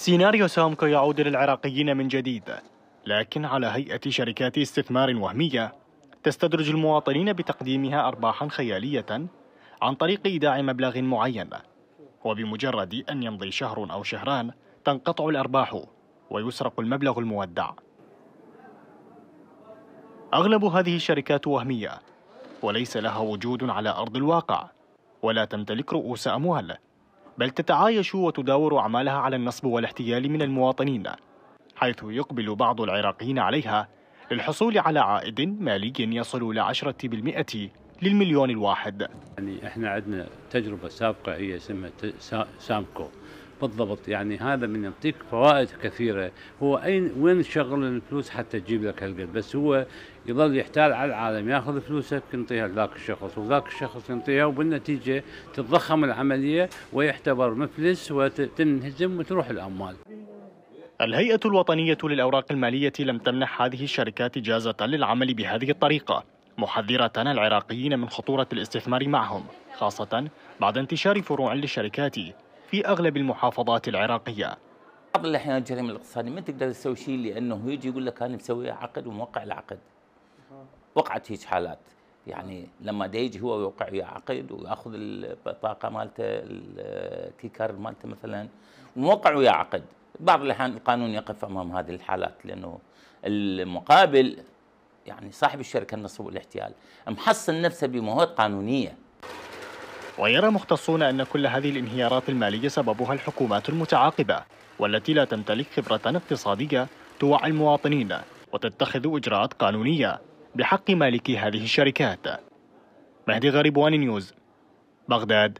سيناريو سامكو يعود للعراقيين من جديد لكن على هيئة شركات استثمار وهمية تستدرج المواطنين بتقديمها أرباحا خيالية عن طريق إيداع مبلغ معين وبمجرد أن يمضي شهر أو شهران تنقطع الأرباح ويسرق المبلغ المودع أغلب هذه الشركات وهمية وليس لها وجود على أرض الواقع ولا تمتلك رؤوس أموال بل تتعايش وتداور أعمالها على النصب والاحتيال من المواطنين حيث يقبل بعض العراقيين عليها للحصول على عائد مالي يصل إلى 10% للمليون الواحد يعني احنا عندنا تجربة سابقة هي اسمها سامكو بالضبط يعني هذا من يعطيك فوائد كثيره هو اين وين شغل الفلوس حتى تجيب لك هالقد بس هو يظل يحتال على العالم ياخذ فلوسك ينطيها لذاك الشخص وذاك الشخص ينطيها وبالنتيجه تتضخم العمليه ويعتبر مفلس وتنهزم وتروح الاموال الهيئة الوطنية للأوراق المالية لم تمنح هذه الشركات إجازة للعمل بهذه الطريقة محذرة العراقيين من خطورة الاستثمار معهم خاصة بعد انتشار فروع للشركات في أغلب المحافظات العراقية بعض الأحيان الجريمة الاقتصادية ما تقدر تسوي شيء لأنه يجي يقول لك أنا مسوي عقد وموقع العقد وقعت هيك حالات يعني لما يجي هو يوقع عقد وياخذ البطاقه مالته الكيكر مالته مثلا وموقع ويا عقد بعض الاحيان القانون يقف امام هذه الحالات لانه المقابل يعني صاحب الشركه النصب والاحتيال محصن نفسه بمواد قانونيه ويرى مختصون أن كل هذه الانهيارات المالية سببها الحكومات المتعاقبة والتي لا تمتلك خبرة اقتصادية توعي المواطنين وتتخذ إجراءات قانونية بحق مالكي هذه الشركات مهدي غريبوان نيوز بغداد